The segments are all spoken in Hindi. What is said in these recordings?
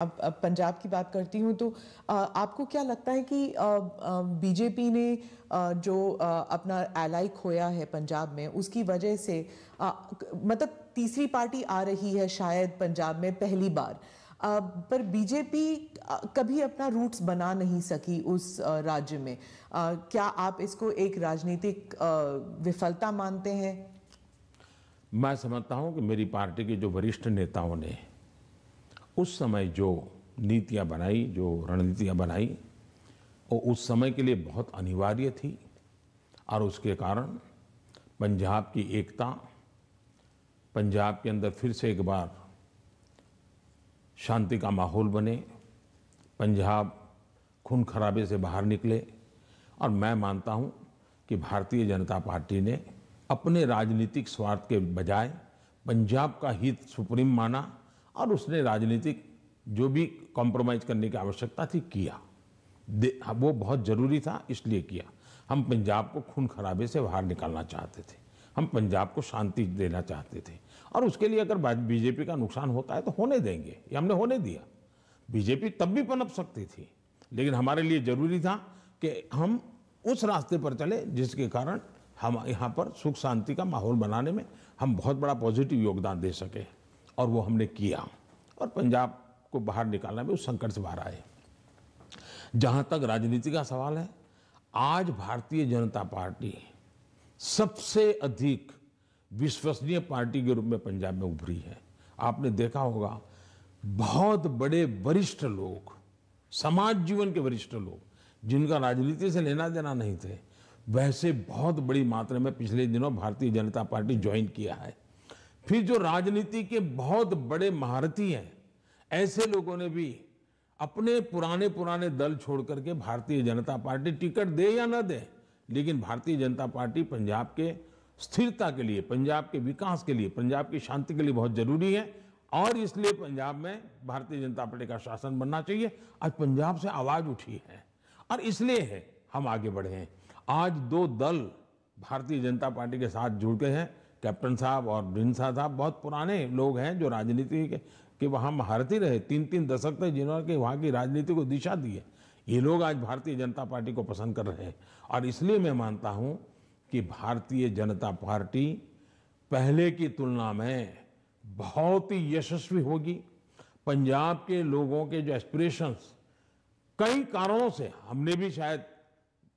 अब अब पंजाब की बात करती हूँ तो आ, आपको क्या लगता है कि बीजेपी ने आ, जो आ, अपना एलाई खोया है पंजाब में उसकी वजह से आ, मतलब तीसरी पार्टी आ रही है शायद पंजाब में पहली बार आ, पर बीजेपी कभी अपना रूट्स बना नहीं सकी उस राज्य में आ, क्या आप इसको एक राजनीतिक विफलता मानते हैं मैं समझता हूँ कि मेरी पार्टी के जो वरिष्ठ नेताओं ने उस समय जो नीतियाँ बनाई जो रणनीतियाँ बनाई वो उस समय के लिए बहुत अनिवार्य थी और उसके कारण पंजाब की एकता पंजाब के अंदर फिर से एक बार शांति का माहौल बने पंजाब खून खराबे से बाहर निकले और मैं मानता हूँ कि भारतीय जनता पार्टी ने अपने राजनीतिक स्वार्थ के बजाय पंजाब का हित सुप्रीम माना और उसने राजनीतिक जो भी कॉम्प्रोमाइज़ करने की आवश्यकता थी किया वो बहुत ज़रूरी था इसलिए किया हम पंजाब को खून खराबे से बाहर निकालना चाहते थे हम पंजाब को शांति देना चाहते थे और उसके लिए अगर बीजेपी का नुकसान होता है तो होने देंगे ये हमने होने दिया बीजेपी तब भी पनप सकती थी लेकिन हमारे लिए ज़रूरी था कि हम उस रास्ते पर चले जिसके कारण हम यहाँ पर सुख शांति का माहौल बनाने में हम बहुत बड़ा पॉजिटिव योगदान दे सकें और वो हमने किया और पंजाब को बाहर निकालना भी उस संकट से बाहर आए जहां तक राजनीति का सवाल है आज भारतीय जनता पार्टी सबसे अधिक विश्वसनीय पार्टी के रूप में पंजाब में उभरी है आपने देखा होगा बहुत बड़े वरिष्ठ लोग समाज जीवन के वरिष्ठ लोग जिनका राजनीति से लेना देना नहीं थे वैसे बहुत बड़ी मात्रा में पिछले दिनों भारतीय जनता पार्टी ज्वाइन किया है फिर जो राजनीति के बहुत बड़े महारथी हैं ऐसे लोगों ने भी अपने पुराने पुराने दल छोड़ करके भारतीय जनता पार्टी टिकट दे या ना दे लेकिन भारतीय जनता पार्टी पंजाब के स्थिरता के लिए पंजाब के विकास के लिए पंजाब की शांति के लिए बहुत जरूरी है और इसलिए पंजाब में भारतीय जनता पार्टी का शासन बनना चाहिए आज पंजाब से आवाज उठी है और इसलिए है हम आगे बढ़े हैं आज दो दल भारतीय जनता पार्टी के साथ जुड़ गए हैं कैप्टन साहब और भिनसा साहब बहुत पुराने लोग हैं जो राजनीति के, कि वहाँ महारती रहे तीन तीन दशक तक जिन्होंने कि वहाँ की राजनीति को दिशा दी है ये लोग आज भारतीय जनता पार्टी को पसंद कर रहे हैं और इसलिए मैं मानता हूँ कि भारतीय जनता पार्टी पहले की तुलना में बहुत ही यशस्वी होगी पंजाब के लोगों के जो एस्पिरेशंस कई कारणों से हमने भी शायद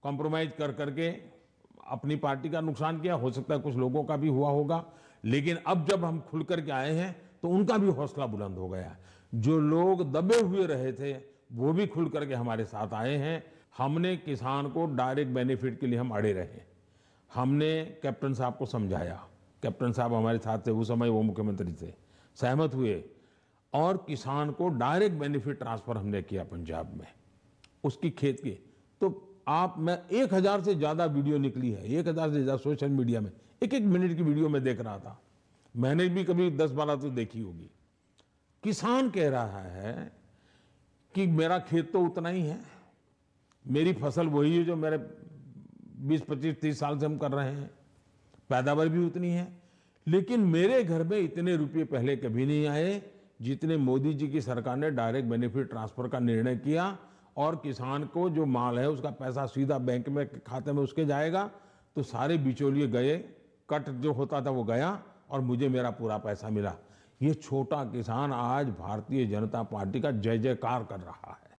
कॉम्प्रोमाइज़ कर करके अपनी पार्टी का नुकसान किया हो सकता है कुछ लोगों का भी हुआ होगा लेकिन अब जब हम खुल करके आए हैं तो उनका भी हौसला बुलंद हो गया जो लोग दबे हुए रहे थे वो भी खुल करके हमारे साथ आए हैं हमने किसान को डायरेक्ट बेनिफिट के लिए हम अड़े रहे हमने कैप्टन साहब को समझाया कैप्टन साहब हमारे साथ थे उस समय वो मुख्यमंत्री थे सहमत हुए और किसान को डायरेक्ट बेनिफिट ट्रांसफ़र हमने किया पंजाब में उसकी खेत की तो आप मैं एक हज़ार से ज़्यादा वीडियो निकली है एक हज़ार से ज़्यादा सोशल मीडिया में एक एक मिनट की वीडियो में देख रहा था मैंने भी कभी दस बारह तो देखी होगी किसान कह रहा है कि मेरा खेत तो उतना ही है मेरी फसल वही है जो मेरे बीस पच्चीस तीस साल से हम कर रहे हैं पैदावार भी उतनी है लेकिन मेरे घर में इतने रुपये पहले कभी नहीं आए जितने मोदी जी की सरकार ने डायरेक्ट बेनिफिट ट्रांसफर का निर्णय किया और किसान को जो माल है उसका पैसा सीधा बैंक में खाते में उसके जाएगा तो सारे बिचौलिए गए कट जो होता था वो गया और मुझे मेरा पूरा पैसा मिला ये छोटा किसान आज भारतीय जनता पार्टी का जय जयकार कर रहा है